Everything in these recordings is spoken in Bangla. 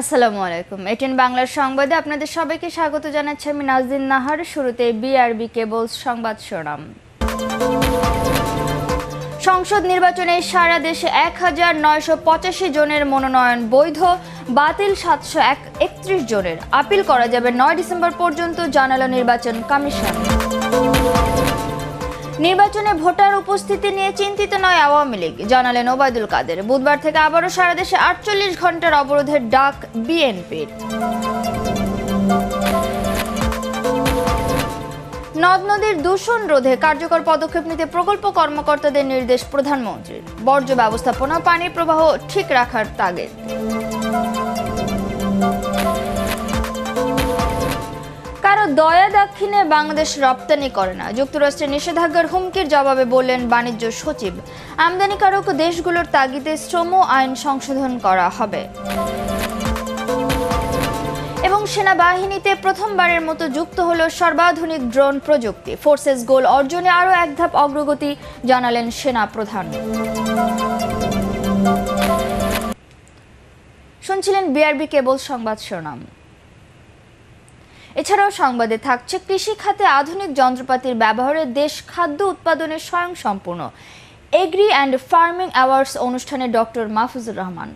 আসসালামু আলাইকুম এটিএন বাংলার সংবাদে আপনাদের সবাইকে স্বাগত জানাচ্ছি আমি নাজদিন নাহার শুরুতে বিআরবি কেবলস সংবাদ শোনাম সংসদ নির্বাচনে সারা দেশে এক হাজার নয়শো পঁচাশি জনের মনোনয়ন বৈধ বাতিল সাতশো এক একত্রিশ জনের আপিল করা যাবে নয় ডিসেম্বর পর্যন্ত জানালো নির্বাচন কমিশন নির্বাচনে ভোটার উপস্থিতি নিয়ে চিন্তিত নয় আওয়ামী লীগ জানালেন ওবায়দুল কাদের বুধবার থেকে আবারও সারা দেশে আটচল্লিশ ঘন্টার অবরোধের ডাক বিএনপির নদ নদীর দূষণ রোধে কার্যকর পদক্ষেপ নিতে প্রকল্প কর্মকর্তাদের নির্দেশ প্রধানমন্ত্রীর বর্জ্য ব্যবস্থাপনা পানি প্রবাহ ঠিক রাখার তাগিদ কারো দয়া দাক্ষিণে বাংলাদেশ রপ্তানি করে না যুক্তরাষ্ট্রের নিষেধাজ্ঞার হুমকির জবাবে বললেন বাণিজ্য সচিব আমদানিকারক দেশগুলোর তাগিদে শ্রম আইন সংশোধন করা হবে এবং সেনাবাহিনীতে প্রথমবারের মতো যুক্ত হল সর্বাধুনিক ড্রোন প্রযুক্তি ফোর্সেস গোল অর্জনে আরও এক ধাপ অগ্রগতি জানালেন সেনা প্রধান শুনছিলেন বিআরবি কেবল সংবাদ শিরোনাম এছাড়াও সংবাদে থাকছে কৃষি খাতে আধুনিক যন্ত্রপাতির ব্যবহারে দেশ খাদ্য উৎপাদনে স্বয়ংসম্পূর্ণ এগ্রি অ্যান্ড ফার্মিং অ্যাওয়ার্ডস অনুষ্ঠানে ডক্টর মাহফুজুর রহমান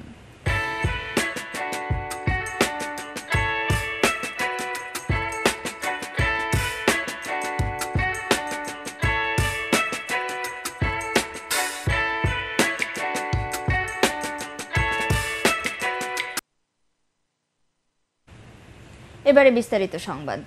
এবারে বিস্তারিত সংবাদ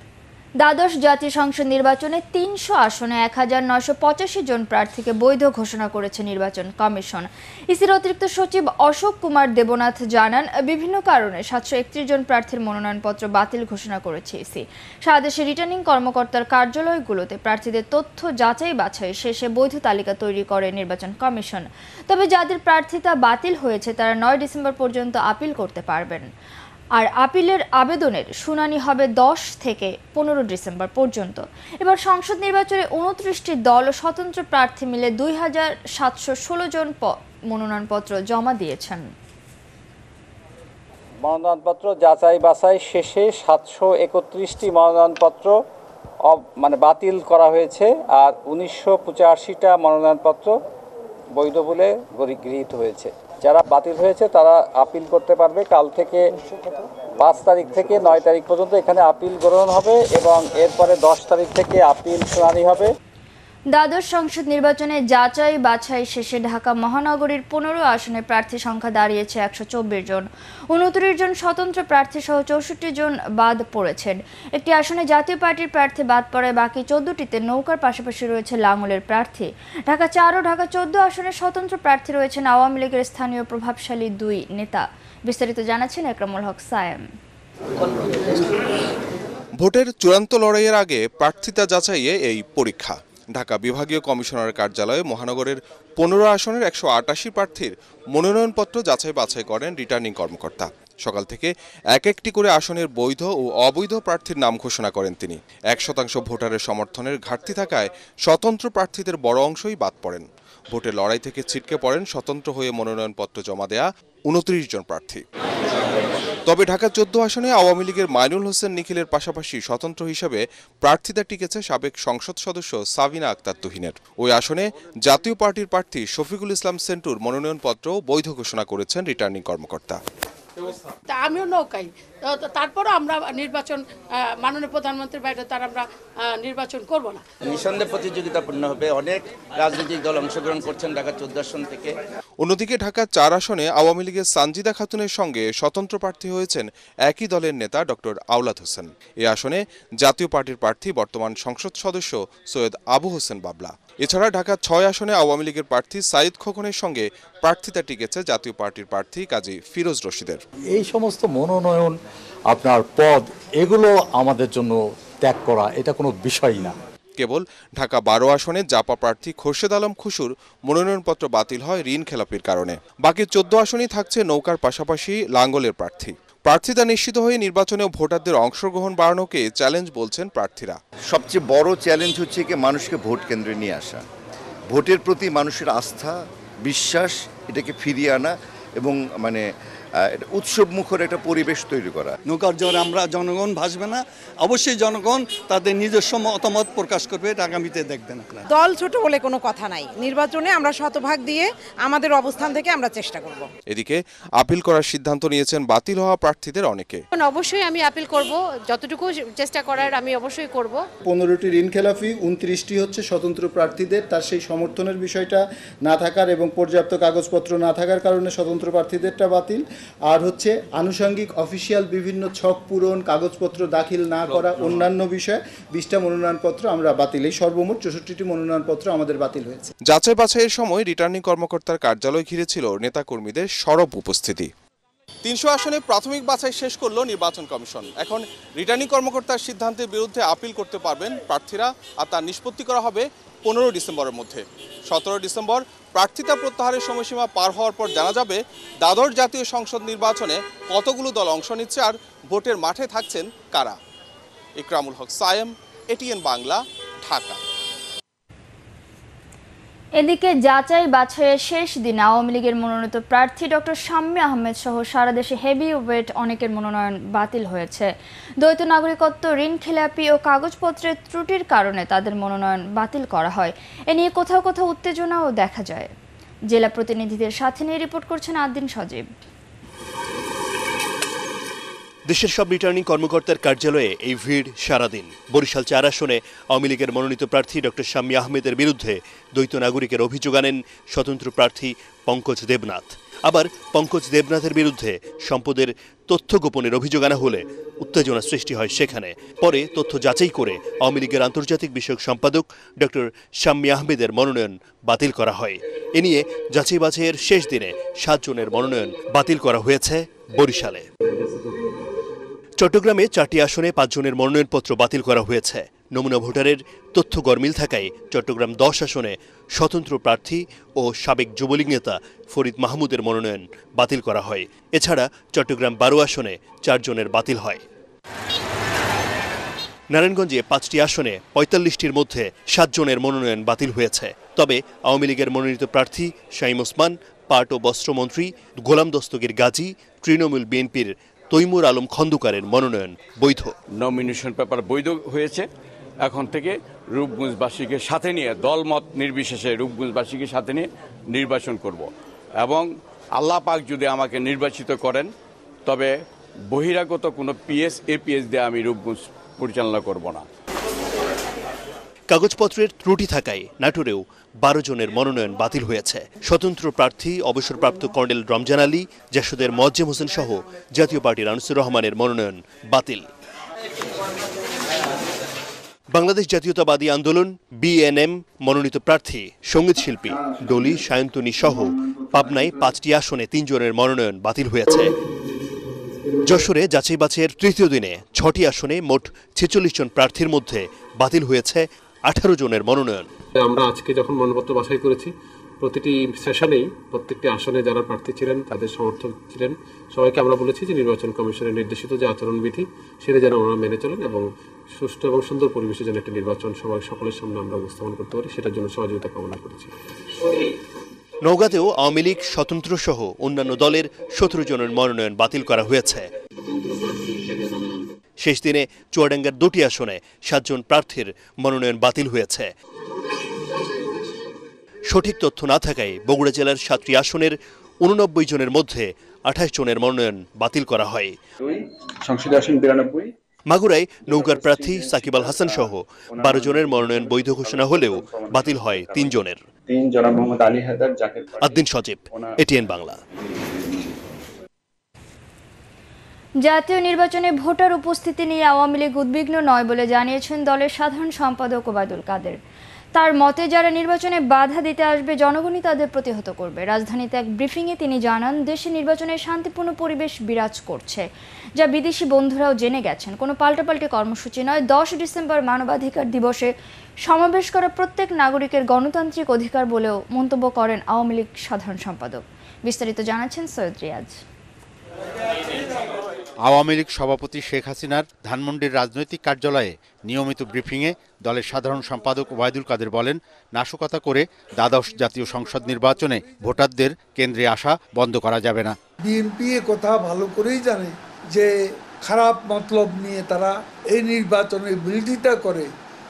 দ্বাদশ জাতীয় সংসদ নির্বাচনে তিনশো আসনে এক হাজার নয়শো পঁচাশি জন প্রার্থীকে বৈধ ঘোষণা করেছে নির্বাচন কমিশন ইসির অতিরিক্ত সচিব অশোক কুমার দেবনাথ জানান বিভিন্ন কারণে সাতশো একত্রিশ জন প্রার্থীর মনোনয়নপত্র বাতিল ঘোষণা করেছে ইসি সাদেশে রিটার্নিং কর্মকর্তার কার্যালয়গুলোতে প্রার্থীদের তথ্য যাচাই বাছাই শেষে বৈধ তালিকা তৈরি করে নির্বাচন কমিশন তবে যাদের প্রার্থিতা বাতিল হয়েছে তারা নয় ডিসেম্বর পর্যন্ত আপিল করতে পারবেন আর আপিলের আবেদনের শুনানি হবে দশ থেকে পনেরো ডিসেম্বর পর্যন্ত এবার সংসদ নির্বাচনে উনত্রিশটি দল ও স্বতন্ত্র প্রার্থী মিলে দুই হাজার সাতশো ষোলো জন মনোনয়নপত্র জমা দিয়েছেন মনোনয়নপত্র যাচাই বাছাই শেষে সাতশো একত্রিশটি মনোনয়নপত্র মানে বাতিল করা হয়েছে আর উনিশশো পঁচাশিটা মনোনয়নপত্র বৈধ বলে গৃহীত হয়েছে যারা বাতিল হয়েছে তারা আপিল করতে পারবে কাল থেকে পাঁচ তারিখ থেকে নয় তারিখ পর্যন্ত এখানে আপিল গ্রহণ হবে এবং এরপরে দশ তারিখ থেকে আপিল শুনানি হবে দ্বাদশ সংসদ নির্বাচনে যাচাই বাছাই শেষে ঢাকা মহানগরীর পনেরো আসনে প্রার্থী সংখ্যা দাঁড়িয়েছে একশো চব্বিশ জন উনত্রিশ জন স্বতন্ত্র প্রার্থী সহ চৌষট্টি জন বাদ পড়েছেন একটি আসনে জাতীয় পার্টির প্রার্থী বাদ পড়ায় বাকি চোদ্দটিতে নৌকার পাশাপাশি রয়েছে লাঙ্গলের প্রার্থী ঢাকা চার ও ঢাকা চোদ্দ আসনে স্বতন্ত্র প্রার্থী রয়েছেন আওয়ামী লীগের স্থানীয় প্রভাবশালী দুই নেতা বিস্তারিত জানাচ্ছেন একরামুল হক সায়েম ভোটের চূড়ান্ত লড়াইয়ের আগে প্রার্থিতা যাচাইয়ে এই পরীক্ষা ঢাকা বিভাগীয় কমিশনার কার্যালয়ে মহানগরের পনেরো আসনের একশো আটাশি প্রার্থীর মনোনয়নপত্র যাচাই বাছাই করেন রিটার্নিং কর্মকর্তা সকাল থেকে এক একটি করে আসনের বৈধ ও অবৈধ প্রার্থীর নাম ঘোষণা করেন তিনি এক শতাংশ ভোটারের সমর্থনের ঘাটতি থাকায় স্বতন্ত্র প্রার্থীদের বড় অংশই বাদ পড়েন ভোটের লড়াই থেকে ছিটকে পড়েন স্বতন্ত্র হয়ে মনোনয়নপত্র জমা দেয়া উনত্রিশ জন প্রার্থী তবে ঢাকা চোদ্দ আসনে আওয়ামী লীগের মাইনুল হোসেন নিখিলের পাশাপাশি স্বতন্ত্র হিসেবে প্রার্থিতা টিকেছে সাবেক সংসদ সদস্য সাবিনা আক্তার তুহিনের ওই আসনে জাতীয় পার্টির প্রার্থী শফিকুল ইসলাম সেন্টুর মনোনয়নপত্র বৈধ ঘোষণা করেছেন রিটার্নিং কর্মকর্তা তা আমিও নৌকাই তারপরও আমরা নির্বাচন মাননীয় প্রধানমন্ত্রীর বাইরে তার আমরা নির্বাচন করব না নিঃসন্দেহ প্রতিযোগিতাপূর্ণ হবে অনেক রাজনৈতিক দল অংশগ্রহণ করছেন ঢাকা চোদ্দ আসন থেকে অন্যদিকে ঢাকা চার আসনে আওয়ামী লীগের সানজিদা খাতুনের সঙ্গে স্বতন্ত্র প্রার্থী হয়েছেন একই দলের নেতা ডক্টর আওলাদ হোসেন এ আসনে জাতীয় পার্টির প্রার্থী বর্তমান সংসদ সদস্য সৈয়দ আবু হোসেন বাবলা এছাড়া ঢাকা ছয় আসনে আওয়ামী লীগের প্রার্থী সাইদ খোকনের সঙ্গে প্রার্থিতা টিকেছে জাতীয় পার্টির প্রার্থী কাজী ফিরোজ রশিদের এই সমস্ত মনোনয়ন আপনার পদ এগুলো আমাদের জন্য ত্যাগ করা এটা কোনো বিষয়ই না কেবল ঢাকা বারো আসনে জাপা প্রার্থী খোরশেদ আলম খুসুর মনোনয়নপত্র বাতিল হয় ঋণ খেলাপির কারণে বাকি চোদ্দ আসনেই থাকছে নৌকার পাশাপাশি লাঙ্গলের প্রার্থী প্রার্থিতা নিশ্চিত হয়ে নির্বাচনে ভোটারদের অংশগ্রহণ বাড়ানোকে চ্যালেঞ্জ বলছেন প্রার্থীরা সবচেয়ে বড় চ্যালেঞ্জ হচ্ছে কি মানুষকে ভোট কেন্দ্রে নিয়ে আসা ভোটের প্রতি মানুষের আস্থা বিশ্বাস এটাকে ফিরিয়ে আনা এবং মানে উৎসব মুখর একটা পরিবেশ তৈরি করা নৌকার জ্বরে আমরা জনগণ ভাসবে না অবশ্যই জনগণ তাদের নিজস্ব মতামত প্রকাশ করবে আগামীতে দেখবেন আপনারা দল ছোট বলে কোনো কথা নাই নির্বাচনে আমরা শতভাগ দিয়ে আমাদের অবস্থান থেকে আমরা চেষ্টা করব এদিকে আপিল করার সিদ্ধান্ত নিয়েছেন বাতিল হওয়া প্রার্থীদের অনেকে অবশ্যই আমি আপিল করব যতটুকু চেষ্টা করার আমি অবশ্যই করব পনেরোটি ঋণ খেলাফি উনত্রিশটি হচ্ছে স্বতন্ত্র প্রার্থীদের তার সেই সমর্থনের বিষয়টা না থাকার এবং পর্যাপ্ত কাগজপত্র না থাকার কারণে স্বতন্ত্র প্রার্থীদেরটা বাতিল আর হচ্ছে আনুষঙ্গিক অফিসিয়াল বিভিন্ন ছক পূরণ কাগজপত্র দাখিল না করা অন্যান্য বিষয়ে বিশটা মনোনয়নপত্র আমরা বাতিল এই সর্বমোট চৌষট্টিটি মনোনয়নপত্র আমাদের বাতিল হয়েছে যাচাই বাছাইয়ের সময় রিটার্নিং কর্মকর্তার কার্যালয় ঘিরেছিল নেতাকর্মীদের সরব উপস্থিতি তিনশো আসনে প্রাথমিক বাছাই শেষ করল নির্বাচন কমিশন এখন রিটার্নিং কর্মকর্তার সিদ্ধান্তের বিরুদ্ধে আপিল করতে পারবেন প্রার্থীরা আর তার নিষ্পত্তি করা হবে পনেরো ডিসেম্বরের মধ্যে সতেরো ডিসেম্বর প্রার্থিতা প্রত্যাহারের সময়সীমা পার হওয়ার পর জানা যাবে দাদর জাতীয় সংসদ নির্বাচনে কতগুলো দল অংশ নিচ্ছে আর ভোটের মাঠে থাকছেন কারা ইকরামুল হক সায়েম এটিএন বাংলা ঢাকা এদিকে যাচাই বাছাইয়ের শেষ দিন আওয়ামী লীগের মনোনীত প্রার্থী ডক্টর শাম্মী আহমেদ সহ সারা দেশে হেভি ওয়েট অনেকের মনোনয়ন বাতিল হয়েছে দ্বৈত নাগরিকত্ব ঋণ খেলাপি ও কাগজপত্রের ত্রুটির কারণে তাদের মনোনয়ন বাতিল করা হয় এ নিয়ে কোথাও কোথাও উত্তেজনাও দেখা যায় জেলা প্রতিনিধিদের সাথে নিয়ে রিপোর্ট করছেন আদিন সজীব দেশের সব রিটার্নিং কর্মকর্তার কার্যালয়ে এই ভিড় সারাদিন বরিশাল চার আসনে আওয়ামী লীগের মনোনীত প্রার্থী ডক্টর শাম্মী আহমেদের বিরুদ্ধে দ্বৈত নাগরিকের অভিযোগ আনেন স্বতন্ত্র প্রার্থী পঙ্কজ দেবনাথ আবার পঙ্কজ দেবনাথের বিরুদ্ধে সম্পদের তথ্য গোপনের অভিযোগ আনা হলে উত্তেজনা সৃষ্টি হয় সেখানে পরে তথ্য যাচাই করে আওয়ামী লীগের আন্তর্জাতিক বিষয়ক সম্পাদক ডক্টর শাম্মী আহমেদের মনোনয়ন বাতিল করা হয় এ নিয়ে যাচাই বাছাইয়ের শেষ দিনে সাতজনের মনোনয়ন বাতিল করা হয়েছে বরিশালে চট্টগ্রামে চারটি আসনে পাঁচজনের মনোনয়নপত্র বাতিল করা হয়েছে নমুনা ভোটারের তথ্য গরমিল থাকায় চট্টগ্রাম দশ আসনে স্বতন্ত্র প্রার্থী ও সাবেক যুবলীগ নেতা ফরিদ মাহমুদের মনোনয়ন বাতিল করা হয় এছাড়া চট্টগ্রাম বারো আসনে চারজনের বাতিল হয় নারায়ণগঞ্জে পাঁচটি আসনে পঁয়তাল্লিশটির মধ্যে সাতজনের মনোনয়ন বাতিল হয়েছে তবে আওয়ামী লীগের মনোনীত প্রার্থী শাহিম ওসমান পাট ও বস্ত্রমন্ত্রী গোলাম দস্তগীর গাজী তৃণমূল বিএনপির তৈমুর আলম খন্দকারের মনোনয়ন বৈধ নমিনেশন পেপার বৈধ হয়েছে এখন থেকে রূপগুঞ্জবাসীকে সাথে নিয়ে দলমত নির্বিশেষে রূপগুঞ্জবাসীকে সাথে নিয়ে নির্বাচন করব এবং আল্লাহ পাক যদি আমাকে নির্বাচিত করেন তবে বহিরাগত কোনো পিএস এপিএস দিয়ে আমি রূপগুঞ্জ পরিচালনা করব না কাগজপত্রের ত্রুটি থাকায় নাটোরেও বারো জনের মনোনয়ন বাতিল হয়েছে স্বতন্ত্র প্রার্থী অবসরপ্রাপ্ত কর্নেল রমজান আলী জাসুদের মজ্জেম হোসেন সহ জাতীয় পার্টির আনসুর রহমানের মনোনয়ন বাতিল বাংলাদেশ জাতীয়তাবাদী আন্দোলন বিএনএম মনোনীত প্রার্থী সঙ্গীত শিল্পী ডলি সায়ন্তনী সহ পাবনায় পাঁচটি আসনে তিনজনের মনোনয়ন বাতিল হয়েছে যশোরে যাচাই বাছাইয়ের তৃতীয় দিনে ছটি আসনে মোট ছেচল্লিশ জন প্রার্থীর মধ্যে বাতিল হয়েছে আঠারো জনের মনোনয়ন আমরা আজকে যখন মনোনয়নপত্র বাছাই করেছি প্রতিটি সেশনেই প্রত্যেকটি আসনে যারা প্রার্থী ছিলেন তাদের সমর্থক ছিলেন সবাইকে আমরা বলেছি যে নির্বাচন কমিশনের নির্দেশিত যে আচরণবিধি সেটা যেন ওনারা মেনে চলেন এবং সুষ্ঠু এবং সুন্দর পরিবেশে যেন একটি নির্বাচন সবাই সকলের সামনে আমরা উপস্থাপন করতে পারি সেটার জন্য সহযোগিতা কামনা করেছি নৌকাতেও আওয়ামী লীগ স্বতন্ত্র সহ অন্যান্য দলের সতেরো জনের মনোনয়ন বাতিল করা হয়েছে শেষ দিনে চুয়াডাঙ্গার দুটি আসনে সাতজন প্রার্থীর মনোনয়ন বাতিল হয়েছে সঠিক তথ্য না থাকায় বগুড়া জেলার সাতটি আসনের উননব্বই জনের মধ্যে আঠাশ জনের মনোনয়ন বাতিল করা হয় মাগুরায় নৌকার প্রার্থী সাকিব আল হাসান সহ বারো জনের মনোনয়ন বৈধ ঘোষণা হলেও বাতিল হয় তিন জনের তিন জনাব মোহাম্মদ আলী হায়দার জাকির আদ্দিন সজীব এটিএন বাংলা জাতীয় নির্বাচনে ভোটার উপস্থিতি নিয়ে আওয়ামী লীগ উদ্বিগ্ন নয় বলে জানিয়েছেন দলের সাধারণ সম্পাদক ওবায়দুল কাদের তার মতে যারা নির্বাচনে বাধা দিতে আসবে জনগণই তাদের প্রতিহত করবে রাজধানীতে এক ব্রিফিংয়ে তিনি জানান দেশে নির্বাচনে শান্তিপূর্ণ পরিবেশ বিরাজ করছে যা বিদেশি বন্ধুরাও জেনে গেছেন কোনো পাল্টাপাল্টি কর্মসূচি নয় দশ ডিসেম্বর মানবাধিকার দিবসে সমাবেশ করা প্রত্যেক নাগরিকের গণতান্ত্রিক অধিকার বলেও মন্তব্য করেন আওয়ামী লীগ সাধারণ সম্পাদক বিস্তারিত জানাচ্ছেন সৈয়দ রিয়াজ আওয়ামী লীগ সভাপতি শেখ হাসিনার ধানমন্ডির রাজনৈতিক কার্যালয়ে নিয়মিত ব্রিফিংয়ে দলের সাধারণ সম্পাদক ওবায়দুল কাদের বলেন নাশকতা করে দ্বাদশ জাতীয় সংসদ নির্বাচনে ভোটারদের কেন্দ্রে আসা বন্ধ করা যাবে না বিএনপি কথা ভালো করেই জানে যে খারাপ মতলব নিয়ে তারা এই নির্বাচনে বিরোধিতা করে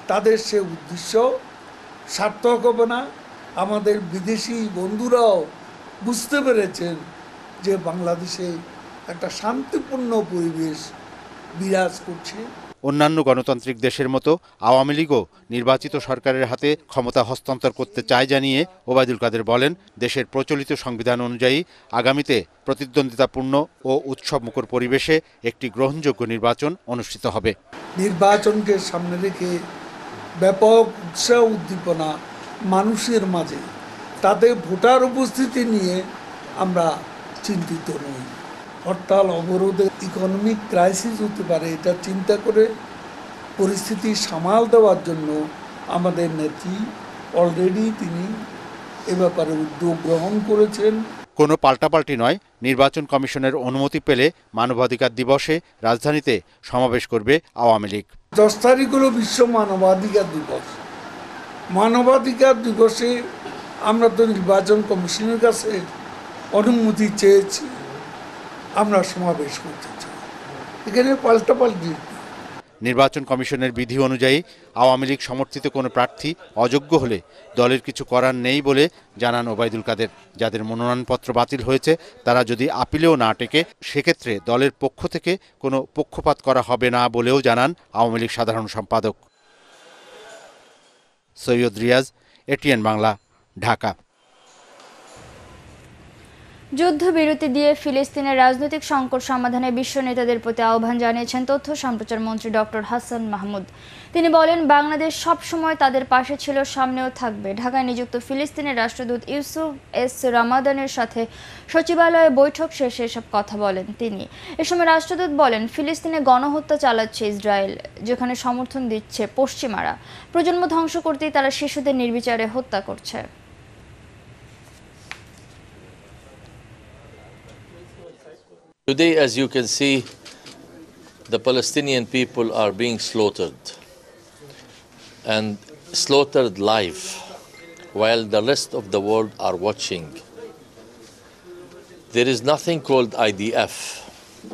তাদের সে উদ্দেশ্য সার্থক হবে না আমাদের বিদেশি বন্ধুরাও বুঝতে পেরেছেন যে বাংলাদেশে একটা শান্তিপূর্ণ পরিবেশ বিরাজ করছে অন্যান্য গণতান্ত্রিক দেশের মতো আওয়ামী লীগও নির্বাচিত সরকারের হাতে ক্ষমতা হস্তান্তর করতে চায় জানিয়ে ওবায়দুল কাদের বলেন দেশের প্রচলিত সংবিধান অনুযায়ী আগামীতে প্রতিদ্বন্দ্বিতাপূর্ণ ও উৎসবমুখর পরিবেশে একটি গ্রহণযোগ্য নির্বাচন অনুষ্ঠিত হবে নির্বাচনকে সামনে রেখে ব্যাপক উৎসাহ উদ্দীপনা মানুষের মাঝে তাদের ভোটার উপস্থিতি নিয়ে আমরা চিন্তিত নই হরতাল অবরোধে ইকোনমিক ক্রাইসিস হতে পারে এটা চিন্তা করে পরিস্থিতি সামাল দেওয়ার জন্য আমাদের নেত্রী অলরেডি তিনি এ ব্যাপারে উদ্যোগ গ্রহণ করেছেন কোনো পাল্টাপাল্টি নয় নির্বাচন কমিশনের অনুমতি পেলে মানবাধিকার দিবসে রাজধানীতে সমাবেশ করবে আওয়ামী লীগ দশ তারিখ হল বিশ্ব মানবাধিকার দিবস মানবাধিকার দিবসে আমরা তো নির্বাচন কমিশনের কাছে অনুমতি চেয়েছি আমরা সমাবেশ করতে চাই এখানে পাল্টাপাল্টি নির্বাচন কমিশনের বিধি অনুযায়ী আওয়ামী লীগ সমর্থিত কোনো প্রার্থী অযোগ্য হলে দলের কিছু করার নেই বলে জানান ওবায়দুল কাদের যাদের মনোনয়নপত্র বাতিল হয়েছে তারা যদি আপিলেও না টেকে সেক্ষেত্রে দলের পক্ষ থেকে কোনো পক্ষপাত করা হবে না বলেও জানান আওয়ামী লীগ সাধারণ সম্পাদক সৈয়দ রিয়াজ এটিএন বাংলা ঢাকা যুদ্ধবিরতি দিয়ে ফিলিস্তিনের রাজনৈতিক সংকট সমাধানে বিশ্ব নেতাদের প্রতি আহ্বান জানিয়েছেন তথ্য সম্প্রচার মন্ত্রী ডক্টর হাসান মাহমুদ তিনি বলেন বাংলাদেশ সবসময় তাদের পাশে ছিল সামনেও থাকবে ঢাকায় নিযুক্ত ফিলিস্তিনের রাষ্ট্রদূত ইউসুফ এস রামাদানের সাথে সচিবালয়ে বৈঠক শেষে এসব কথা বলেন তিনি এ সময় রাষ্ট্রদূত বলেন ফিলিস্তিনে গণহত্যা চালাচ্ছে ইসরায়েল যেখানে সমর্থন দিচ্ছে পশ্চিমারা প্রজন্ম ধ্বংস করতেই তারা শিশুদের নির্বিচারে হত্যা করছে Today, as you can see, the Palestinian people are being slaughtered and slaughtered live while the rest of the world are watching. There is nothing called IDF,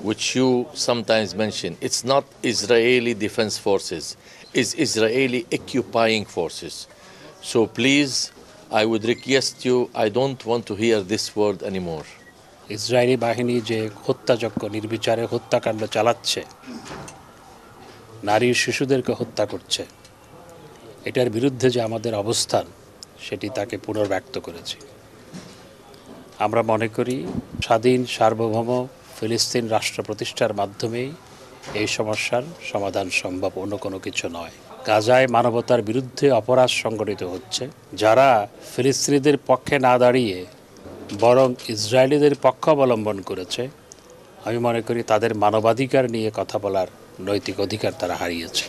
which you sometimes mention. It's not Israeli Defense Forces, it's Israeli occupying forces. So please, I would request you, I don't want to hear this word anymore. Israeli বাহিনী যে হত্যাযজ্ঞ নির্বিচারে হত্যাকাণ্ড চালাচ্ছে নারী শিশুদেরকে হত্যা করছে এটার বিরুদ্ধে যে আমাদের অবস্থান সেটি তাকে পুনর্ব্যক্ত করেছে আমরা মনে করি স্বাধীন সার্বভৌম ফিলিস্তিন রাষ্ট্র প্রতিষ্ঠার মাধ্যমেই এই সমস্যার সমাধান সম্ভব অন্য কোনো কিছু নয় গাজায় মানবতার বিরুদ্ধে অপরাধ সংগঠিত হচ্ছে যারা ফিলিস্তিনিদের পক্ষে না দাঁড়িয়ে বরং ইসরায়েলিদের পক্ষ অবলম্বন করেছে আমি মনে করি তাদের মানবাধিকার নিয়ে কথা বলার নৈতিক অধিকার তারা হারিয়েছে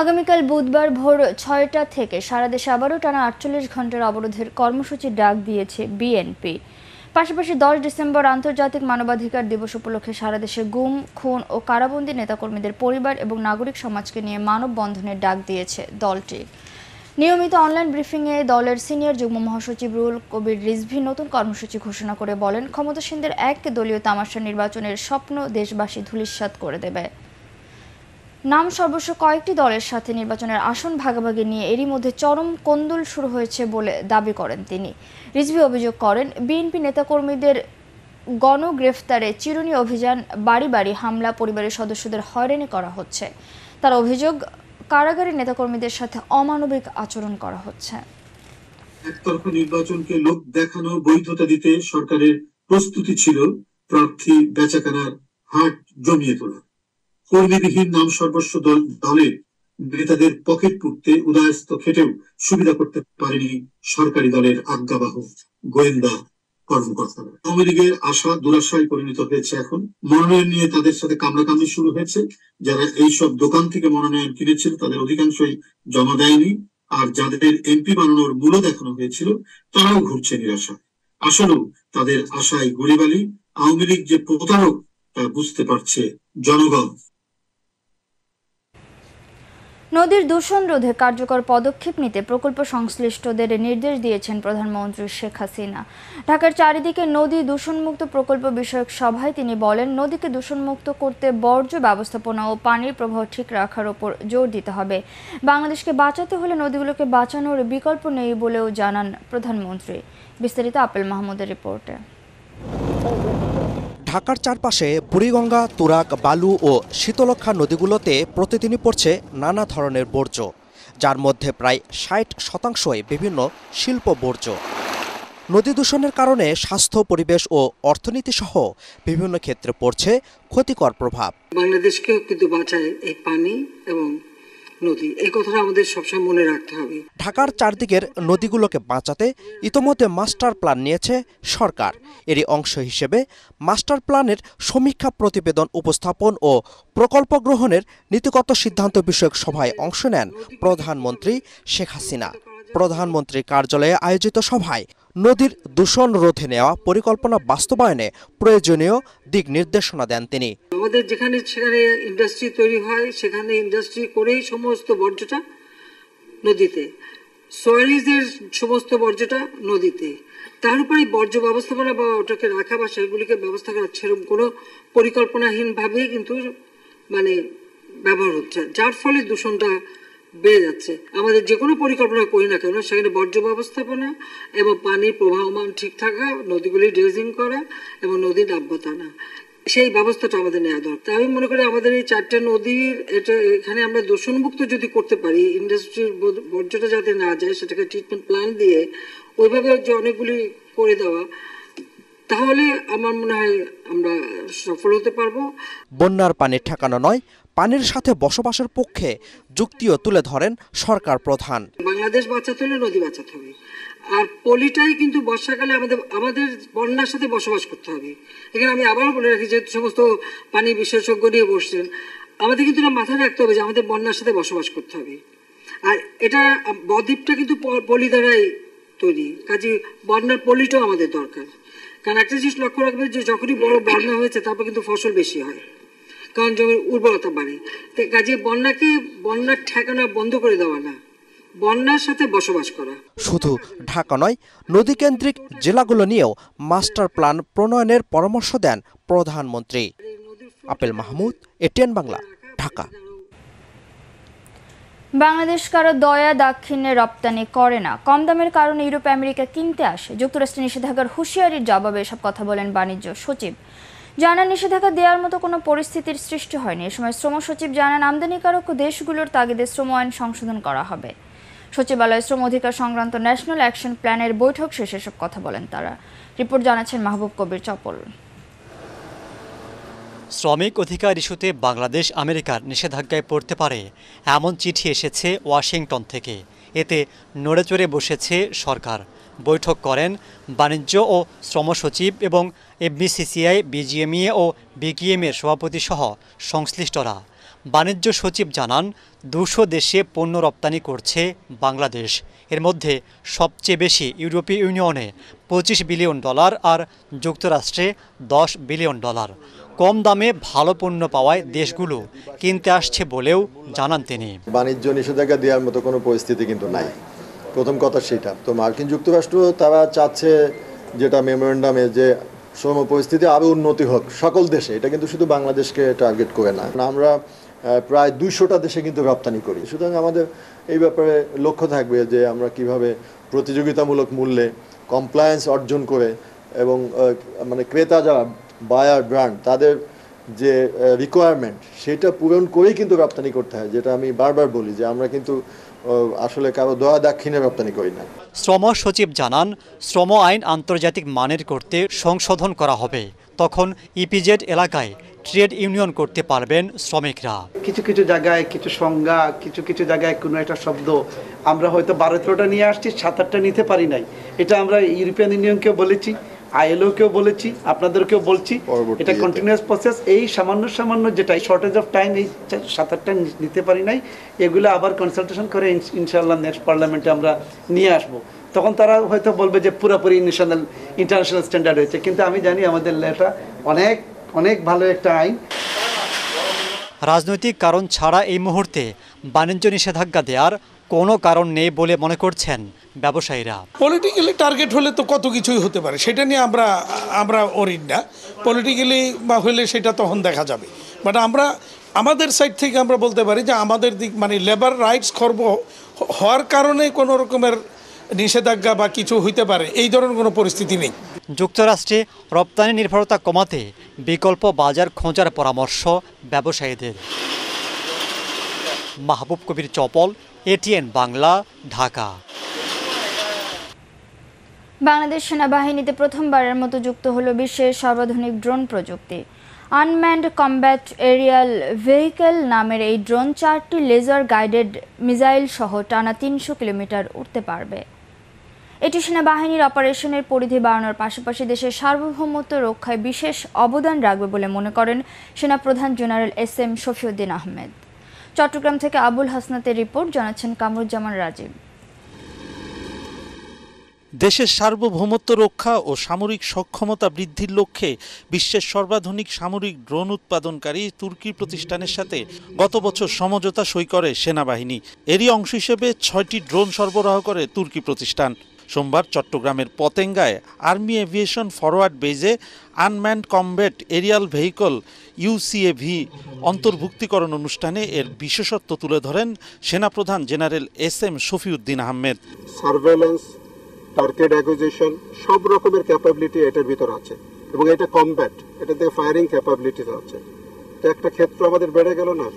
আগামীকাল বুধবার ভোর ছয়টা থেকে সারা দেশে আবারও টানা আটচল্লিশ ঘন্টার অবরোধের কর্মসূচি ডাক দিয়েছে বিএনপি পাশাপাশি দশ ডিসেম্বর আন্তর্জাতিক মানবাধিকার দিবস উপলক্ষে সারা দেশে গুম খুন ও কারাবন্দী নেতাকর্মীদের পরিবার এবং নাগরিক সমাজকে নিয়ে মানববন্ধনের ডাক দিয়েছে দলটি নিয়মিত অনলাইন ব্রিফিংয়ে দলের সিনিয়র যুগ্ম মহাসচিব রুল কবির রিজভি নতুন কর্মসূচি ঘোষণা করে বলেন ক্ষমতাসীনদের এক দলীয় তামাশা নির্বাচনের স্বপ্ন দেশবাসী ধূলিস্বাত করে দেবে নাম সর্বস্ব কয়েকটি দলের সাথে নির্বাচনের আসন ভাগাভাগি নিয়ে এরই মধ্যে চরম কন্দল শুরু হয়েছে বলে দাবি করেন তিনি রিজভি অভিযোগ করেন বিএনপি নেতাকর্মীদের গণগ্রেফতারে চিরুনি অভিযান বাড়ি বাড়ি হামলা পরিবারের সদস্যদের হয়রানি করা হচ্ছে তার অভিযোগ কারাগারের নেতাকর্মীদের সাথে অমানবিক আচরণ করা হচ্ছে নির্বাচনকে লোক দেখানো বৈধতা দিতে সরকারের প্রস্তুতি ছিল প্রার্থী বেচাকেনার হাট জমিয়ে তোলা কর্মীবিহীন নাম সর্বস্ব দল দলের নেতাদের পকেট পুড়তে উদয়স্ত খেটেও সুবিধা করতে পারেনি সরকারি দলের আজ্ঞাবাহ গোয়েন্দা কর্মকর্তারা আওয়ামী লীগের আশা দুরাশায় পরিণত হয়েছে এখন মনোনয়ন নিয়ে তাদের সাথে কামড়াকামড়ি শুরু হয়েছে যারা এইসব দোকান থেকে মনোনয়ন কিনেছিল তাদের অধিকাংশই জমা দেয়নি আর যাদের এমপি বানানোর মূল দেখানো হয়েছিল তারাও ঘুরছে নিরাশা আসলেও তাদের আশায় গুলিবালি আওয়ামী লীগ যে প্রতারক তা বুঝতে পারছে জনগণ নদীর দূষণ রোধে কার্যকর পদক্ষেপ নিতে প্রকল্প সংশ্লিষ্টদের নির্দেশ দিয়েছেন প্রধানমন্ত্রী শেখ হাসিনা ঢাকার চারিদিকে নদী দূষণমুক্ত প্রকল্প বিষয়ক সভায় তিনি বলেন নদীকে দূষণমুক্ত করতে বর্জ্য ব্যবস্থাপনা ও পানির প্রবাহ ঠিক রাখার ওপর জোর দিতে হবে বাংলাদেশকে বাঁচাতে হলে নদীগুলোকে বাঁচানোর বিকল্প নেই বলেও জানান প্রধানমন্ত্রী বিস্তারিত আপেল মাহমুদের রিপোর্টে ঢাকার চারপাশে বুড়িগঙ্গা তুরাক বালু ও শীতলক্ষা নদীগুলোতে প্রতিদিনই পড়ছে নানা ধরনের বর্জ্য যার মধ্যে প্রায় ষাট শতাংশই বিভিন্ন শিল্প বর্জ্য নদী দূষণের কারণে স্বাস্থ্য পরিবেশ ও অর্থনীতি সহ বিভিন্ন ক্ষেত্রে পড়ছে ক্ষতিকর প্রভাব বাংলাদেশকে কিন্তু বাঁচায় এই পানি এবং নদী এই কথাটা আমাদের সবসময় মনে রাখতে হবে ঢাকার চারদিকের নদীগুলোকে বাঁচাতে ইতোমধ্যে মাস্টার প্ল্যান নিয়েছে সরকার এরই অংশ হিসেবে মাস্টার প্ল্যানের সমীক্ষা প্রতিবেদন উপস্থাপন ও প্রকল্প গ্রহণের নীতিগত সিদ্ধান্ত বিষয়ক সভায় অংশ নেন প্রধানমন্ত্রী শেখ হাসিনা প্রধানমন্ত্রীর কার্যালয়ে আয়োজিত সভায় নদীর দূষণ রোধে নেওয়া পরিকল্পনা বাস্তবায়নে প্রয়োজনীয় দিক নির্দেশনা দেন তিনি আমাদের যেখানে সেখানে ইন্ডাস্ট্রি তৈরি হয় সেখানে ইন্ডাস্ট্রি করেই সমস্ত বর্জ্যটা নদীতে সয়ালিজের সমস্ত বর্জ্যটা নদীতে তার উপরে বর্জ্য ব্যবস্থাপনা বা ওটাকে রাখা বা সেগুলিকে ব্যবস্থা করা সেরকম কোনো পরিকল্পনাহীনভাবেই কিন্তু মানে ব্যবহার হচ্ছে যার ফলে দূষণটা বেড়ে যাচ্ছে আমাদের যে কোনো পরিকল্পনা করি না কেন সেখানে বর্জ্য ব্যবস্থাপনা এবং পানির প্রবাহমান ঠিক থাকা নদীগুলি ড্রেজিং করা এবং নদীর আব্যতা না সেই ব্যবস্থাটা আমাদের নেওয়া দরকার আমি মনে করি আমাদের এই চারটা নদীর এটা এখানে আমরা দূষণমুক্ত যদি করতে পারি ইন্ডাস্ট্রির বর্জ্যটা যাতে না যায় সেটাকে ট্রিটমেন্ট প্ল্যান দিয়ে ওইভাবে যে অনেকগুলি করে দেওয়া তাহলে আমার মনে হয় আমরা সফল হতে পারবো বন্যার পানি ঠেকানো নয় পানির সাথে বসবাসের পক্ষে যুক্তিও তুলে ধরেন সরকার প্রধান বাংলাদেশ বাঁচাতে হলে নদী বাঁচাতে হবে আর পলিটাই কিন্তু বর্ষাকালে আমাদের আমাদের বন্যার সাথে বসবাস করতে হবে এখানে আমি আবারও বলে রাখি যে সমস্ত পানি বিশেষজ্ঞ নিয়ে বসছেন আমাদের কিন্তু মাথায় রাখতে হবে যে আমাদের বন্যার সাথে বসবাস করতে হবে আর এটা বদ্বীপটা কিন্তু পলি দ্বারাই তৈরি কাজে বন্যার পলিটাও আমাদের দরকার কারণ একটা জিনিস লক্ষ্য রাখবে যে যখনই বড় বন্যা হয়েছে তারপর কিন্তু ফসল বেশি হয় কারণ জমির উর্বরতা বাড়ে কাজে বন্যাকে বন্যার ঠেকানা বন্ধ করে দেওয়া না বন্যার সাথে বসবাস করা শুধু ঢাকা নয় নদীকেন্দ্রিক জেলাগুলো নিয়েও মাস্টার প্ল্যান প্রণয়নের পরামর্শ দেন প্রধানমন্ত্রী আপেল মাহমুদ এটিএন বাংলা ঢাকা বাংলাদেশ কারো দয়া দাক্ষিণ্যে রপ্তানি করে না কম দামের কারণে ইউরোপ আমেরিকা কিনতে আসে যুক্তরাষ্ট্রের নিষেধাজ্ঞার হুঁশিয়ারির জবাবে এসব কথা বলেন বাণিজ্য সচিব জানান নিষেধাজ্ঞা দেওয়ার মতো কোনো পরিস্থিতির সৃষ্টি হয়নি এ সময় শ্রম সচিব জানান আমদানিকারক দেশগুলোর তাগিদে শ্রম আইন সংশোধন করা হবে সচিবালয় শ্রম অধিকার সংক্রান্ত ন্যাশনাল অ্যাকশন প্ল্যানের বৈঠক শেষে এসব কথা বলেন তারা রিপোর্ট জানাচ্ছেন মাহবুব কবির চপল শ্রমিক অধিকার ইস্যুতে বাংলাদেশ আমেরিকার নিষেধাজ্ঞায় পড়তে পারে এমন চিঠি এসেছে ওয়াশিংটন থেকে এতে নড়েচড়ে বসেছে সরকার বৈঠক করেন বাণিজ্য ও শ্রম সচিব এবং এফবিসিসিআই বিজিএমইএ ও বিকিএমের সভাপতি সহ সংশ্লিষ্টরা বাণিজ্য সচিব জানান দুশো দেশে পণ্য রপ্তানি করছে বাংলাদেশ এর মধ্যে সবচেয়ে বেশি ইউরোপীয় ইউনিয়নে পঁচিশ বিলিয়ন ডলার আর যুক্তরাষ্ট্রে দশ বিলিয়ন ডলার কম দামে ভালো পণ্য পাওয়ায় দেশগুলো কিনতে আসছে বলেও জানান তিনি বাণিজ্য নিষেধাজ্ঞা দেওয়ার মতো কোনো পরিস্থিতি কিন্তু নাই প্রথম কথা সেটা তো মার্কিন যুক্তরাষ্ট্র তারা চাচ্ছে যেটা মেমোরেন্ডামে যে শ্রম পরিস্থিতি আরও উন্নতি হোক সকল দেশে এটা কিন্তু শুধু বাংলাদেশকে টার্গেট করে না আমরা প্রায় দুইশোটা দেশে কিন্তু রপ্তানি করি সুতরাং আমাদের এই ব্যাপারে লক্ষ্য থাকবে যে আমরা কিভাবে প্রতিযোগিতামূলক মূল্যে কমপ্লায়েন্স অর্জন করে এবং মানে ক্রেতা যারা বায়ার ব্র্যান্ড তাদের যে রিকোয়ারমেন্ট সেটা পূরণ করেই কিন্তু রপ্তানি করতে হয় যেটা আমি বারবার বলি যে আমরা কিন্তু আসলে কারো দয়া দাক্ষিণে রপ্তানি করি না শ্রম সচিব জানান শ্রম আইন আন্তর্জাতিক মানের করতে সংশোধন করা হবে তখন ইপিজেড e এলাকায় ট্রেড ইউনিয়ন করতে পারবেন শ্রমিকরা কিছু কিছু জায়গায় কিছু সংজ্ঞা কিছু কিছু জায়গায় কোনো একটা শব্দ আমরা হয়তো বারো তেরোটা নিয়ে আসছি সাত আটটা নিতে পারি নাই এটা আমরা ইউরোপিয়ান ইউনিয়নকে বলেছি আইএলওকেও বলেছি আপনাদেরকেও বলছি এটা কন্টিনিউয়াস প্রসেস এই সামান্য সামান্য যেটাই শর্টেজ অফ টাইম এই সাত আটটা নিতে পারি নাই এগুলো আবার কনসালটেশন করে ইনশাল্লাহ নেক্সট পার্লামেন্টে আমরা নিয়ে আসবো তখন তারা হয়তো বলবে যে পুরোপুরি ন্যাশনাল ইন্টারন্যাশনাল স্ট্যান্ডার্ড হয়েছে কিন্তু আমি জানি আমাদের এটা অনেক অনেক ভালো একটা আইন রাজনৈতিক কারণ ছাড়া এই মুহূর্তে বাণিজ্য নিষেধাজ্ঞা দেওয়ার কোনো কারণ নেই বলে মনে করছেন ব্যবসায়ীরা পলিটিক্যালি টার্গেট হলে তো কত কিছুই হতে পারে সেটা নিয়ে আমরা আমরা অরিন না পলিটিক্যালি বা হলে সেটা তখন দেখা যাবে বাট আমরা আমাদের সাইড থেকে আমরা বলতে পারি যে আমাদের দিক মানে লেবার রাইটস খর্ব হওয়ার কারণে কোনো রকমের নিষেধাজ্ঞা বা কিছু হইতে পারে এই ধরনের কোনো পরিস্থিতি নেই যুক্তরাষ্ট্রে রপ্তানি নির্ভরতা কমাতে বিকল্প বাজার খোঁজার পরামর্শ ব্যবসায়ীদের মাহবুব কবির চপল এটিএন বাংলা ঢাকা বাংলাদেশ সেনাবাহিনীতে প্রথমবারের মতো যুক্ত হলো বিশ্বের সর্বাধুনিক ড্রোন প্রযুক্তি আনম্যান্ড কম্ব্যাট এরিয়াল ভেহিকেল নামের এই ড্রোন চারটি লেজার গাইডেড মিসাইল সহ টানা তিনশো কিলোমিটার উঠতে পারবে এটি সেনাবাহিনীর অপারেশনের পরিধি বাড়ানোর পাশাপাশি দেশের সার্বভৌমত্ব রক্ষায় বিশেষ অবদান রাখবে বলে মনে করেন সেনাপ্রধান general S M Shafiuddin Ahmed Chattogram থেকে আবুল হাসনাতের রিপোর্ট জানাচ্ছেন কামরুজ্জামান রাজীব দেশের সার্বভৌমত্ব রক্ষা ও সামরিক সক্ষমতা বৃদ্ধির লক্ষ্যে বিশ্বের সর্বাধুনিক সামরিক ড্রোন উৎপাদনকারী তুর্কি প্রতিষ্ঠানের সাথে গত বছর সমঝোতা সই করে সেনাবাহিনী এরই অংশ হিসেবে ছয়টি ড্রোন সরবরাহ করে তুর্কি প্রতিষ্ঠান সোমবার চট্টগ্রামের পতেঙ্গায় আর্মি এভিয়েশন ফরওয়ার্ড বেজে unmanned combat aerial vehicle UCAV অন্তর্ভুক্তিকরণ অনুষ্ঠানে এর বিশেষত্ব তুলে ধরেন সেনাপ্রধান general S M Shafiuddin Ahmed surveillance target acquisition সব রকমের ক্যাপাবিলিটি এটার ভিতর আছে এবং এটা কমব্যাট এটা থেকে ফায়ারিং ক্যাপাবিলিটিস আছে তো একটা ক্ষেত্র আমাদের বেড়ে গেল না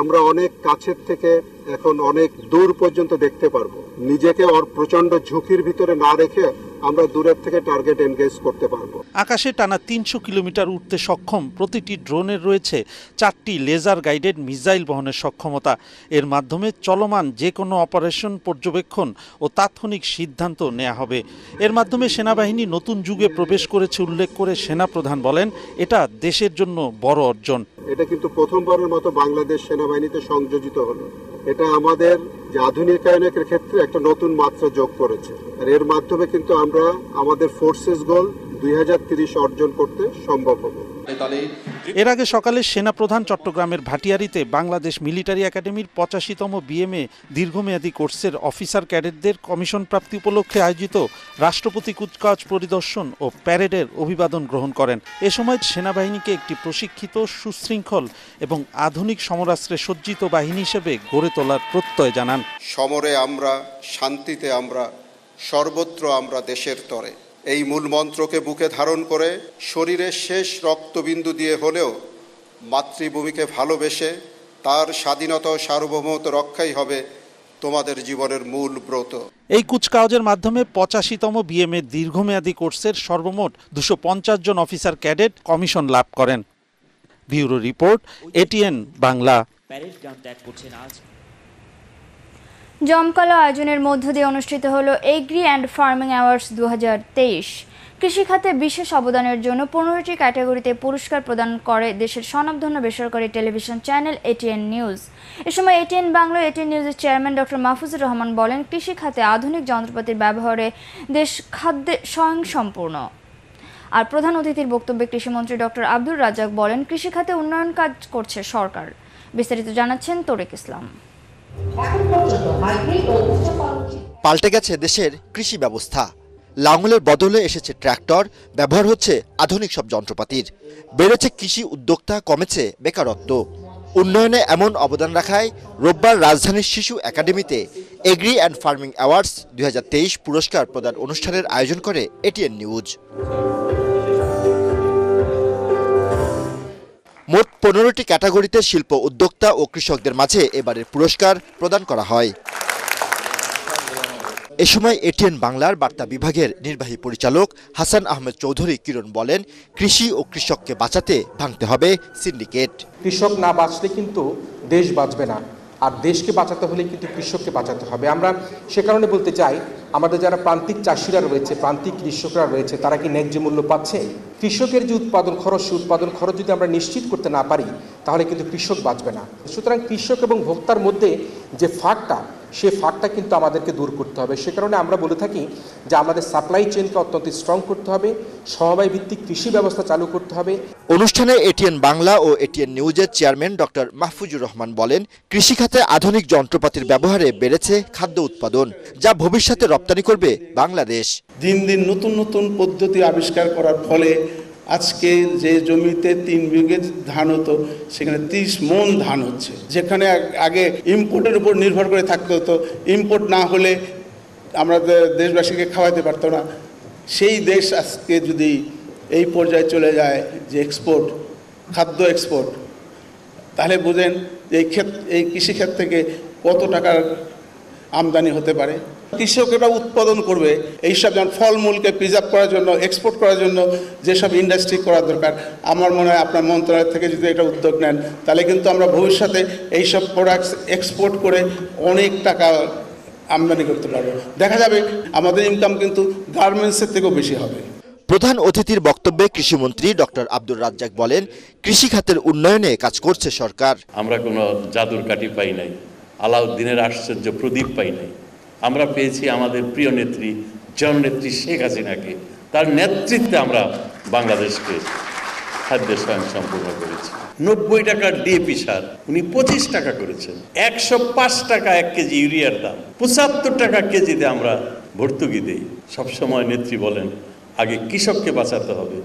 আমরা অনেক কাছের থেকে এখন অনেক দূর পর্যন্ত দেখতে পারবো নিজেকে ওর প্রচন্ড ঝুঁকির ভিতরে না রেখে আমরা দূরের থেকে টার্গেট এনগেজ করতে পারব আকাশে টানা তিনশো কিলোমিটার উঠতে সক্ষম প্রতিটি ড্রোনের রয়েছে চারটি লেজার গাইডেড মিসাইল বহনের সক্ষমতা এর মাধ্যমে চলমান যে কোনো অপারেশন পর্যবেক্ষণ ও তাৎক্ষণিক সিদ্ধান্ত নেওয়া হবে এর মাধ্যমে সেনাবাহিনী নতুন যুগে প্রবেশ করেছে উল্লেখ করে সেনাপ্রধান বলেন এটা দেশের জন্য বড় অর্জন এটা কিন্তু প্রথমবারের মতো বাংলাদেশ সেনাবাহিনীতে সংযোজিত হলো এটা আমাদের যে আধুনিকায়নের ক্ষেত্রে একটা নতুন মাত্রা যোগ করেছে আর এর মাধ্যমে কিন্তু আমরা আমাদের ফোর্সেস গোল দুই অর্জন করতে সম্ভব হবে এর আগে সকালে সেনাপ্রধান চট্টগ্রামের ভাটিয়ারিতে বাংলাদেশ মিলিটারি একাডেমির পঁচাশিতম বিএমএ দীর্ঘমেয়াদী কোর্সের অফিসার ক্যাডেটদের কমিশন প্রাপ্তি উপলক্ষে আয়োজিত রাষ্ট্রপতি কুচকাওয়াজ পরিদর্শন ও প্যারেডের অভিবাদন গ্রহণ করেন এ সময় সেনাবাহিনীকে একটি প্রশিক্ষিত সুশৃঙ্খল এবং আধুনিক সমরাস্ত্রে সজ্জিত বাহিনী হিসেবে গড়ে তোলার প্রত্যয় জানান জানান সমরে আমরা শান্তিতে আমরা সর্বত্র আমরা দেশের তরে এই মূল মন্ত্রকে বুকে ধারণ করে শরীরের শেষ রক্তবিন্দু দিয়ে হলেও মাতৃভূমিকে ভালোবেসে তার স্বাধীনতা ও সার্বভৌমত্ব রক্ষাই হবে তোমাদের জীবনের মূল ব্রত এই কুচকাওয়াজের মাধ্যমে পঁচাশিতম বিএমএ দীর্ঘমেয়াদী কোর্সের সর্বমোট দুশো জন অফিসার ক্যাডেট কমিশন লাভ করেন ব্যুরো রিপোর্ট এটিএন বাংলা জমকালো আয়োজনের মধ্য দিয়ে অনুষ্ঠিত হলো এগ্রি অ্যান্ড ফার্মিং অ্যাওয়ার্ডস দু কৃষিখাতে বিশেষ অবদানের জন্য পনেরোটি ক্যাটাগরিতে পুরস্কার প্রদান করে দেশের স্বনামধন্য বেসরকারি টেলিভিশন চ্যানেল এটিএন নিউজ এ সময় এটিএন বাংলা এটিএন নিউজের চেয়ারম্যান ডক্টর মাহফুজুর রহমান বলেন কৃষিখাতে আধুনিক যন্ত্রপাতির ব্যবহারে দেশ খাদ্যে স্বয়ংসম্পূর্ণ আর প্রধান অতিথির বক্তব্যে কৃষিমন্ত্রী ডক্টর আব্দুর রাজাক বলেন কৃষিখাতে উন্নয়ন কাজ করছে সরকার বিস্তারিত জানাচ্ছেন তোরেক ইসলাম পাল্টে গেছে দেশের কৃষি ব্যবস্থা লাঙলের বদলে এসেছে ট্র্যাক্টর ব্যবহার হচ্ছে আধুনিক সব যন্ত্রপাতির বেড়েছে কৃষি উদ্যোক্তা কমেছে বেকারত্ব উন্নয়নে এমন অবদান রাখায় রোববার রাজধানীর শিশু একাডেমিতে এগ্রি অ্যান্ড ফার্মিং অ্যাওয়ার্ডস দুই পুরস্কার প্রদান অনুষ্ঠানের আয়োজন করে এটিএন নিউজ মোট পনেরোটি ক্যাটাগরিতে শিল্প উদ্যোক্তা ও কৃষকদের মাঝে এবারের পুরস্কার প্রদান করা হয় এ সময় এটিএন বাংলার বার্তা বিভাগের নির্বাহী পরিচালক হাসান আহমেদ চৌধুরী কিরণ বলেন কৃষি ও কৃষককে বাঁচাতে ভাঙতে হবে সিন্ডিকেট কৃষক না বাঁচলে কিন্তু দেশ বাঁচবে না আর দেশকে বাঁচাতে হলে কিন্তু কৃষককে বাঁচাতে হবে আমরা সে কারণে বলতে চাই আমাদের যারা প্রান্তিক চাষিরা রয়েছে প্রান্তিক কৃষকরা রয়েছে তারা কি ন্যায্য মূল্য পাচ্ছে কৃষকের যে উৎপাদন খরচ সে উৎপাদন খরচ যদি আমরা নিশ্চিত করতে না পারি তাহলে কিন্তু কৃষক বাঁচবে না সুতরাং কৃষক এবং ভোক্তার মধ্যে যে ফাঁকটা সে ফাঁকটা কিন্তু আমাদেরকে দূর করতে হবে সে কারণে আমরা বলে থাকি যে আমাদের সাপ্লাই চেনকে অত্যন্ত স্ট্রং করতে হবে সমবায় ভিত্তিক কৃষি ব্যবস্থা চালু করতে হবে অনুষ্ঠানে এটিএন বাংলা ও এটিএন নিউজের চেয়ারম্যান ডক্টর মাহফুজুর রহমান বলেন কৃষিখাতে আধুনিক যন্ত্রপাতির ব্যবহারে বেড়েছে খাদ্য উৎপাদন যা ভবিষ্যতে রপ্তানি করবে বাংলাদেশ দিন দিন নতুন নতুন পদ্ধতি আবিষ্কার করার ফলে আজকে যে জমিতে তিন বিঘে ধান হতো সেখানে তিরিশ মন ধান হচ্ছে যেখানে আগে ইম্পোর্টের উপর নির্ভর করে থাকতে হতো ইম্পোর্ট না হলে আমরা দেশবাসীকে খাওয়াতে পারতো না সেই দেশ আজকে যদি এই পর্যায়ে চলে যায় যে এক্সপোর্ট খাদ্য এক্সপোর্ট তাহলে বুঝেন এই ক্ষেত এই কৃষিক্ষেত্র থেকে কত টাকার আমদানি হতে পারে কৃষকেরা উৎপাদন করবে এইসব যেমন ফলমূলকে প্রিজার্ভ করার জন্য এক্সপোর্ট করার জন্য যেসব ইন্ডাস্ট্রি করা দরকার আমার মনে হয় আপনার মন্ত্রণালয় থেকে যদি এটা উদ্যোগ নেন তাহলে কিন্তু আমরা ভবিষ্যতে এইসব প্রোডাক্টস এক্সপোর্ট করে অনেক টাকা আমদানি করতে পারবো দেখা যাবে আমাদের ইনকাম কিন্তু গার্মেন্টসের থেকেও বেশি হবে প্রধান অতিথির বক্তব্যে কৃষিমন্ত্রী ডক্টর আব্দুর রাজ্জাক বলেন কৃষি খাতের উন্নয়নে কাজ করছে সরকার আমরা কোনো জাদুর কাঠি পাই নাই আলাউদ্দিনের আশ্চর্য প্রদীপ পাই নাই আমরা পেয়েছি আমাদের প্রিয় নেত্রী জননেত্রী শেখ হাসিনাকে তার নেতৃত্বে আমরা বাংলাদেশকে খাদ্য স্বয়ং সম্পূর্ণ করেছি নব্বই টাকার ডিএপি সার উনি পঁচিশ টাকা করেছেন একশো পাঁচ টাকা এক কেজি ইউরিয়ার দাম পঁচাত্তর টাকা কেজিতে আমরা ভর্তুকি দিই সবসময় নেত্রী বলেন আগে কৃষককে বাঁচাতে হবে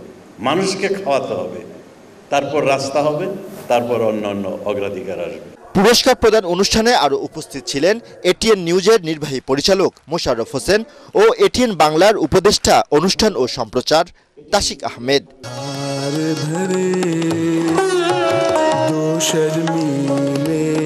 মানুষকে খাওয়াতে হবে তারপর রাস্তা হবে তারপর অন্য অন্য অগ্রাধিকার আসবে পুরস্কার প্রদান অনুষ্ঠানে আরও উপস্থিত ছিলেন এটিএন নিউজের নির্বাহী পরিচালক মোশাররফ হোসেন ও এটিএন বাংলার উপদেষ্টা অনুষ্ঠান ও সম্প্রচার তাসিক আহমেদ দোষের মিলে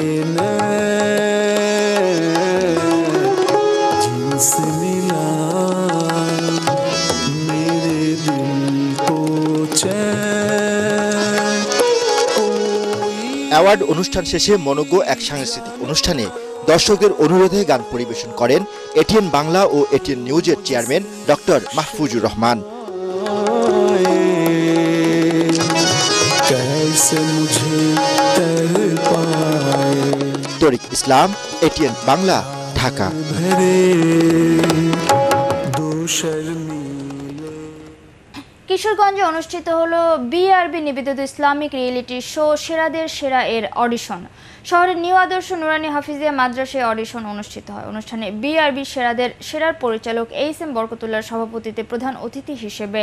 অ্যাওয়ার্ড অনুষ্ঠান শেষে মনজ্ঞ এক সাংস্কৃতিক অনুষ্ঠানে দর্শকদের অনুরোধে গান পরিবেশন করেন এটিএন বাংলা ও এটিএন নিউজের chairman doctor Mahfuzur Rahman Tarik Islam ATN Bangla Dhaka কিশোরগঞ্জে অনুষ্ঠিত হলো বিআরবি নিবেদিত ইসলামিক রিয়েলিটি শো সেরাদের সেরা এর অডিশন শহরের নিউ আদর্শ নুরানি হাফিজিয়া মাদ্রাসায় অডিশন অনুষ্ঠিত হয় অনুষ্ঠানে বিআরবি সেরাদের সেরার পরিচালক এইচ এম বরকতুল্লার সভাপতিতে প্রধান অতিথি হিসেবে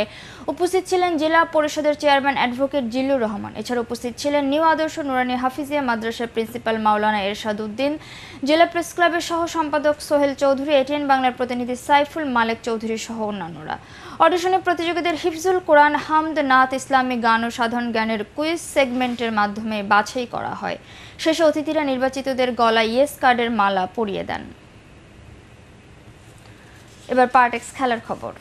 উপস্থিত ছিলেন জেলা পরিষদের চেয়ারম্যান অ্যাডভোকেট জিল্লুর রহমান এছাড়া উপস্থিত ছিলেন নিউ আদর্শ নুরানি হাফিজিয়া মাদ্রাসার প্রিন্সিপাল মাওলানা এরশাদ উদ্দিন জেলা প্রেস ক্লাবের সহ সম্পাদক সোহেল চৌধুরী এটিএন বাংলার প্রতিনিধি সাইফুল মালেক চৌধুরী সহ অন্যান্যরা অডিশনে প্রতিযোগীদের হিফজুল কোরআন হামদ নাথ ইসলামী গান ও সাধারণ জ্ঞানের কুইজ সেগমেন্টের মাধ্যমে বাছাই করা হয় শেষে অতিথিরা নির্বাচিতদের গলায় ইয়েস কার্ডের মালা পরিয়ে দেন এবার পার্টেক্স খেলার খবর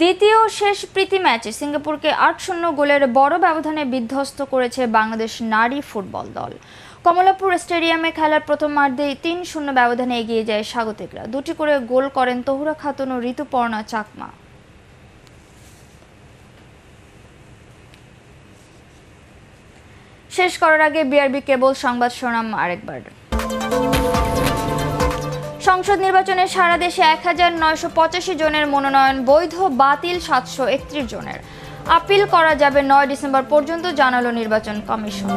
দ্বিতীয় শেষ প্রীতি ম্যাচে সিঙ্গাপুরকে আট শূন্য গোলের বড় ব্যবধানে বিধ্বস্ত করেছে বাংলাদেশ নারী ফুটবল দল কমলাপুর স্টেডিয়ামে খেলার প্রথম মার্ধেই তিন শূন্য ব্যবধানে এগিয়ে যায় স্বাগতিকরা দুটি করে গোল করেন তহুরা খাতুন ও ঋতুপর্ণা চাকমা শেষ করার আগে বিআরবি কেবল সংবাদ শোনাম আরেকবার সংসদ নির্বাচনে সারা দেশে এক হাজার নয়শো পঁচাশি জনের মনোনয়ন বৈধ বাতিল সাতশো একত্রিশ জনের আপিল করা যাবে নয় ডিসেম্বর পর্যন্ত জানালো নির্বাচন কমিশন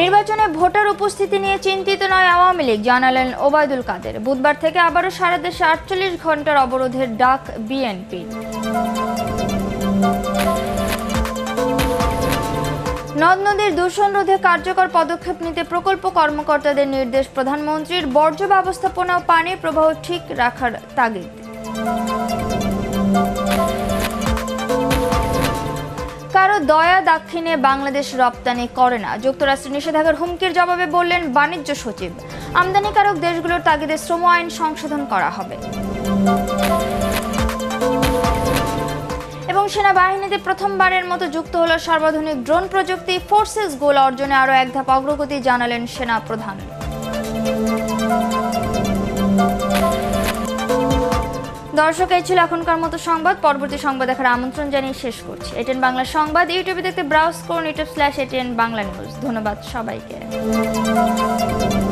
নির্বাচনে ভোটার উপস্থিতি নিয়ে চিন্তিত নয় আওয়ামী লীগ জানালেন ওবায়দুল কাদের বুধবার থেকে আবারও সারা দেশে আটচল্লিশ ঘন্টার অবরোধের ডাক বিএনপি নদ নদীর দূষণ রোধে কার্যকর পদক্ষেপ নিতে প্রকল্প কর্মকর্তাদের নির্দেশ প্রধানমন্ত্রীর বর্জ্য ব্যবস্থাপনা ও পানির প্রবাহ ঠিক রাখার তাগিদ কারো দয়া দাক্ষিণে বাংলাদেশ রপ্তানি করে না যুক্তরাষ্ট্রের নিষেধাজ্ঞার হুমকির জবাবে বললেন বাণিজ্য সচিব আমদানিকারক দেশগুলোর তাগিদে শ্রম আইন সংশোধন করা হবে সেনাবাহিনীতে প্রথমবারের মতো যুক্ত হল সর্বাধুনিক ড্রোন প্রযুক্তি ফোর্সেস গোল অর্জনে আরও এক ধাপ অগ্রগতি জানালেন সেনা প্রধান দর্শক এই ছিল এখনকার মতো সংবাদ পরবর্তী সংবাদ দেখার আমন্ত্রণ জানিয়ে শেষ করছি এটেন বাংলা সংবাদ ইউটিউবে দেখতে ব্রাউজ করুন YouTube slash ATN Bangla news ধন্যবাদ সবাইকে